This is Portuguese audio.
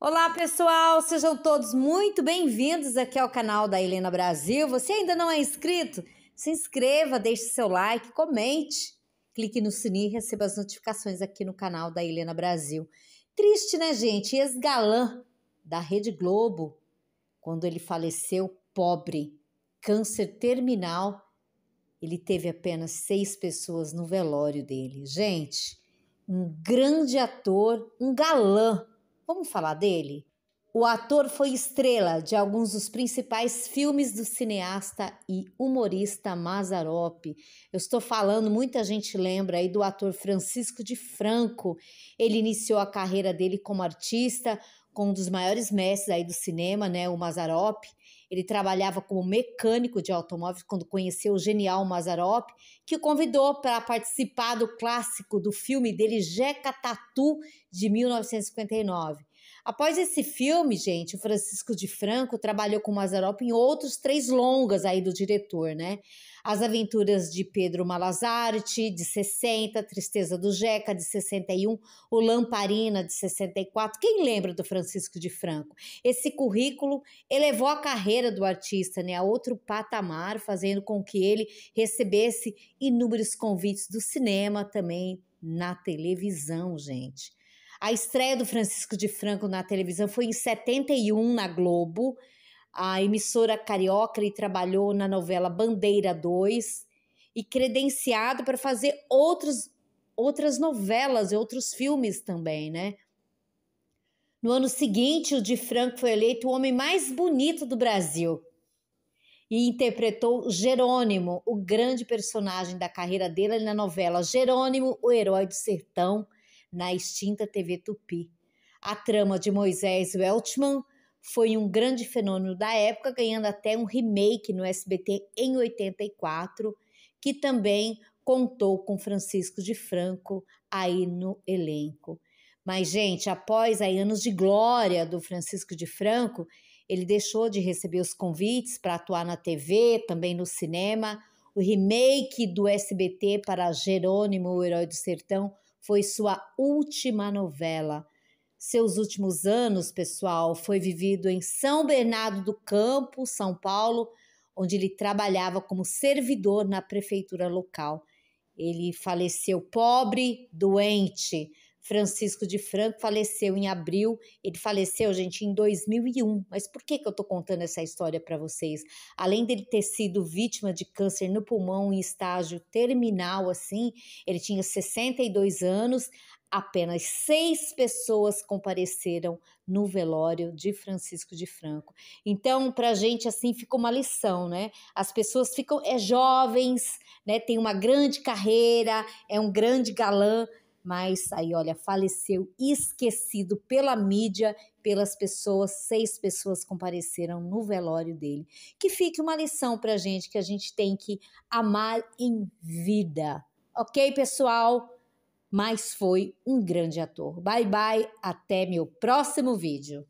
Olá, pessoal! Sejam todos muito bem-vindos aqui ao canal da Helena Brasil. Você ainda não é inscrito? Se inscreva, deixe seu like, comente, clique no sininho e receba as notificações aqui no canal da Helena Brasil. Triste, né, gente? Ex-galã da Rede Globo, quando ele faleceu pobre, câncer terminal, ele teve apenas seis pessoas no velório dele. Gente, um grande ator, um galã Vamos falar dele? O ator foi estrela de alguns dos principais filmes do cineasta e humorista Mazarope. Eu estou falando, muita gente lembra aí do ator Francisco de Franco. Ele iniciou a carreira dele como artista com um dos maiores mestres aí do cinema, né, o Mazarope. Ele trabalhava como mecânico de automóveis quando conheceu o genial Mazarop, que o convidou para participar do clássico do filme dele Jeca Tatu de 1959. Após esse filme, gente, o Francisco de Franco trabalhou com Mazzaropi em outros três longas aí do diretor, né? As Aventuras de Pedro Malazarte, de 60, Tristeza do Jeca, de 61, O Lamparina, de 64. Quem lembra do Francisco de Franco? Esse currículo elevou a carreira do artista né, a outro patamar, fazendo com que ele recebesse inúmeros convites do cinema também, na televisão, gente. A estreia do Francisco de Franco na televisão foi em 71 na Globo. A emissora carioca ele trabalhou na novela Bandeira 2 e credenciado para fazer outros, outras novelas e outros filmes também, né? No ano seguinte, o de Franco foi eleito o homem mais bonito do Brasil e interpretou Jerônimo, o grande personagem da carreira dele na novela Jerônimo, o herói do sertão, na extinta TV Tupi. A trama de Moisés Weltman foi um grande fenômeno da época, ganhando até um remake no SBT em 84, que também contou com Francisco de Franco aí no elenco. Mas, gente, após aí, anos de glória do Francisco de Franco, ele deixou de receber os convites para atuar na TV, também no cinema. O remake do SBT para Jerônimo, o Herói do Sertão, foi sua última novela. Seus últimos anos, pessoal, foi vivido em São Bernardo do Campo, São Paulo, onde ele trabalhava como servidor na prefeitura local. Ele faleceu pobre, doente, Francisco de Franco faleceu em abril. Ele faleceu, gente, em 2001. Mas por que, que eu estou contando essa história para vocês? Além dele ter sido vítima de câncer no pulmão em estágio terminal, assim, ele tinha 62 anos. Apenas seis pessoas compareceram no velório de Francisco de Franco. Então, para a gente, assim, ficou uma lição, né? As pessoas ficam, é jovens, né? Tem uma grande carreira, é um grande galã, mas aí, olha, faleceu esquecido pela mídia, pelas pessoas, seis pessoas compareceram no velório dele. Que fique uma lição pra gente que a gente tem que amar em vida. OK, pessoal? Mas foi um grande ator. Bye bye, até meu próximo vídeo.